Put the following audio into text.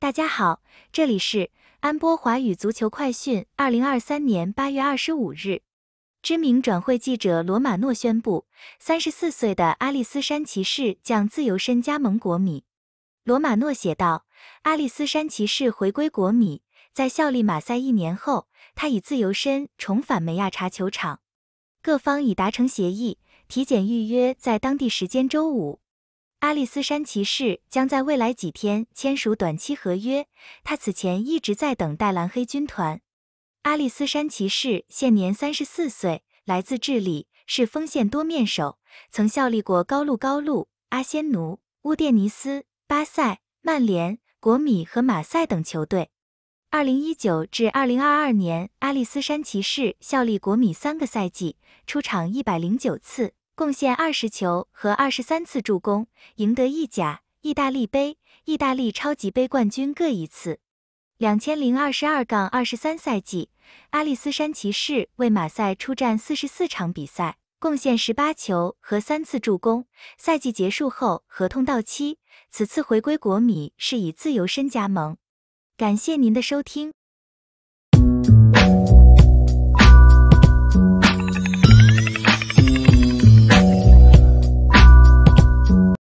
大家好，这里是安波华语足球快讯。二零二三年八月二十五日，知名转会记者罗马诺宣布，三十四岁的阿利斯山骑士将自由身加盟国米。罗马诺写道：“阿利斯山骑士回归国米，在效力马赛一年后，他以自由身重返梅亚查球场。各方已达成协议，体检预约在当地时间周五。”阿利斯山骑士将在未来几天签署短期合约。他此前一直在等待蓝黑军团。阿利斯山骑士现年三十四岁，来自智利，是锋线多面手，曾效力过高路高路、阿仙奴、乌甸尼斯、巴塞、曼联、国米和马赛等球队。二零一九至二零二二年，阿利斯山骑士效力国米三个赛季，出场一百零九次。贡献二十球和二十三次助攻，赢得意甲、意大利杯、意大利超级杯冠军各一次。两千零二十二杠二十三赛季，阿利斯山骑士为马赛出战四十四场比赛，贡献十八球和三次助攻。赛季结束后，合同到期，此次回归国米是以自由身加盟。感谢您的收听。